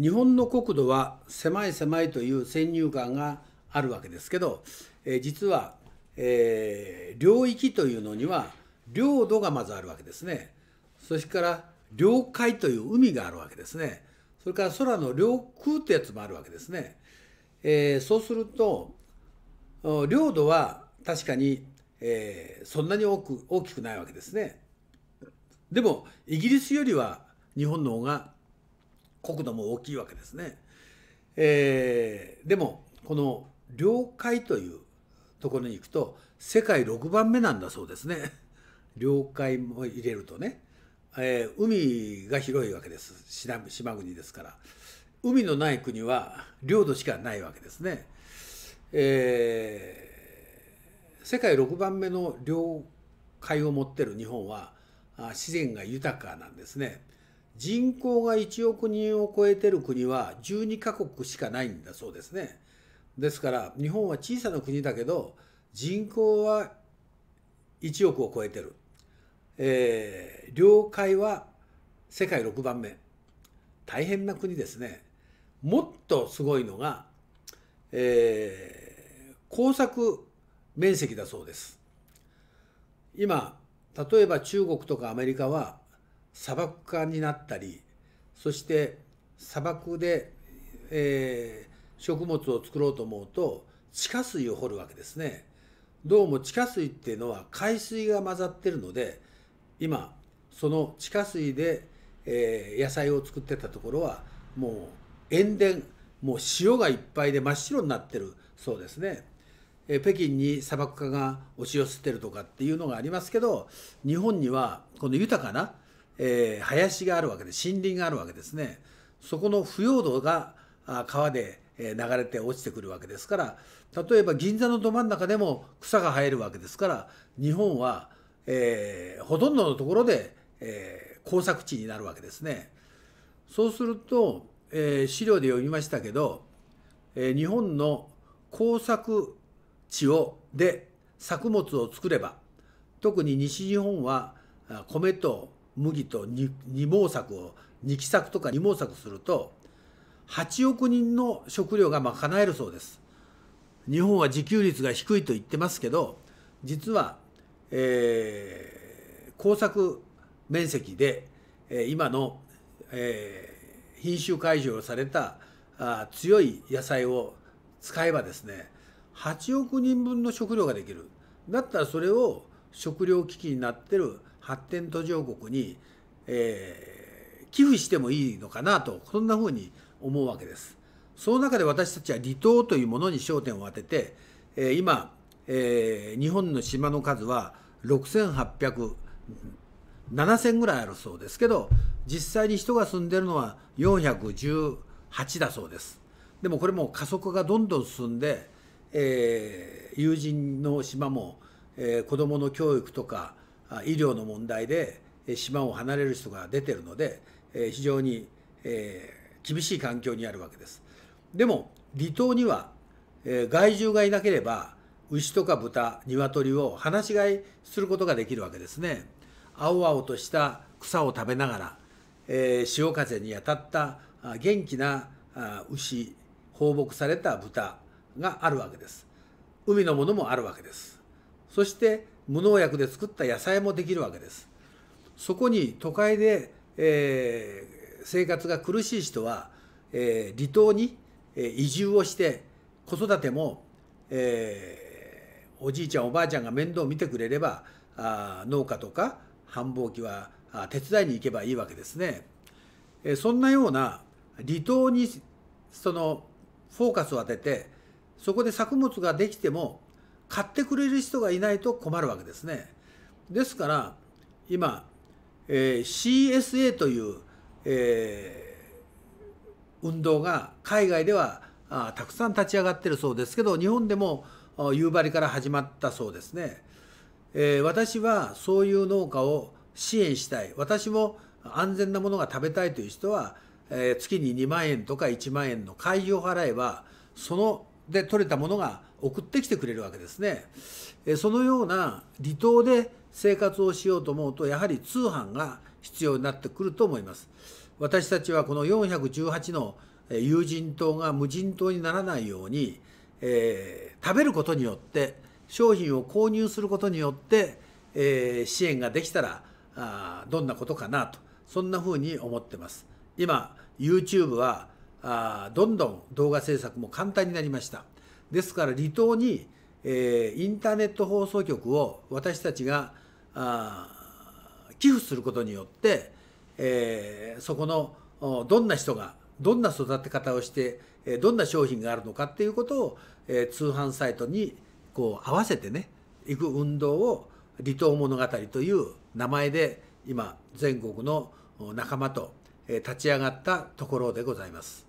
日本の国土は狭い狭いという先入観があるわけですけど、え実は、えー、領域というのには領土がまずあるわけですねそしてから領海という海があるわけですねそれから空の領空ってやつもあるわけですね、えー、そうすると領土は確かに、えー、そんなに多く大きくないわけですねでもイギリスよりは日本の方が国土も大きいわけですね。えー、でもこの領海というところに行くと世界6番目なんだそうですね。領海も入れるとね、えー、海が広いわけです島国ですから海のない国は領土しかないわけですね。えー、世界6番目の領海を持ってる日本は自然が豊かなんですね。人口が1億人を超えてる国は12カ国しかないんだそうですね。ですから日本は小さな国だけど人口は1億を超えてる。えー、領海は世界6番目。大変な国ですね。もっとすごいのが、えー、工作面積だそうです。今例えば中国とかアメリカは砂漠化になったりそして砂漠で、えー、食物を作ろうと思うと地下水を掘るわけですねどうも地下水っていうのは海水が混ざってるので今その地下水で、えー、野菜を作ってたところはもう塩田もう塩がいっぱいで真っ白になってるそうですね、えー、北京に砂漠化が押し寄せてるとかっていうのがありますけど日本にはこの豊かなえー、林があるわけで森林があるわけですねそこの腐葉土が川で流れて落ちてくるわけですから例えば銀座のど真ん中でも草が生えるわけですから日本は、えー、ほとんどのところで、えー、耕作地になるわけですね。そうすると、えー、資料で読みましたけど、えー、日本の耕作地をで作物を作れば特に西日本は米と麦と二毛作を二木作とか二毛作すると8億人の食料が賄えるそうです日本は自給率が低いと言ってますけど実は、えー、耕作面積で、え今の、えー、品種改良されたあ強い野菜を使えばですね8億人分の食料ができるだったらそれを食糧危機になってる発展途上国に、えー、寄付してもいいのかなとそんなふうに思うわけです。その中で私たちは離島というものに焦点を当てて、えー、今、えー、日本の島の数は6800 7000ぐらいあるそうですけど実際に人が住んでるのは418だそうですでもこれも加速がどんどん進んで、えー、友人の島もえ子どもの教育とか医療の問題で島を離れる人が出てるので、え非常に、え厳しい環境にあるわけです。でも離島には、え害獣がいなければ牛とか豚鶏を放し飼いすることができるわけですね。青々とした草を食べながら、えー、潮風に当たった元気な牛放牧された豚があるわけです。海のものもあるわけです。そして無農薬で作った野菜もできるわけですそこに都会で、えー、生活が苦しい人は、えー、離島に移住をして子育ても、えー、おじいちゃんおばあちゃんが面倒を見てくれればあ農家とか繁忙期は手伝いに行けばいいわけですね。えー、そんなような離島にそのフォーカスを当ててそこで作物ができても買ってくれる人がいないと困るわけですね。ですから今、えー、CSA という、えー、運動が海外ではあたくさん立ち上がってるそうですけど日本でも夕張から始まったそうですね。えー、私はそういう農家を支援したい私も安全なものが食べたいという人は、えー、月に2万円とか1万円の会費を払えばそので取れたものが送ってきてくれるわけですね。そのような離島で生活をしようと思うとやはり通販が必要になってくると思います。私たちはこの418の有人島が無人島にならないように、えー、食べることによって商品を購入することによって、えー、支援ができたらあどんなことかなとそんなふうに思ってます。今 YouTube はあどんどん動画制作も簡単になりましたですから離島に、えー、インターネット放送局を私たちがあ寄付することによって、えー、そこのどんな人がどんな育て方をしてどんな商品があるのかっていうことを、えー、通販サイトにこう合わせてね行く運動を離島物語という名前で今全国の仲間と立ち上がったところでございます。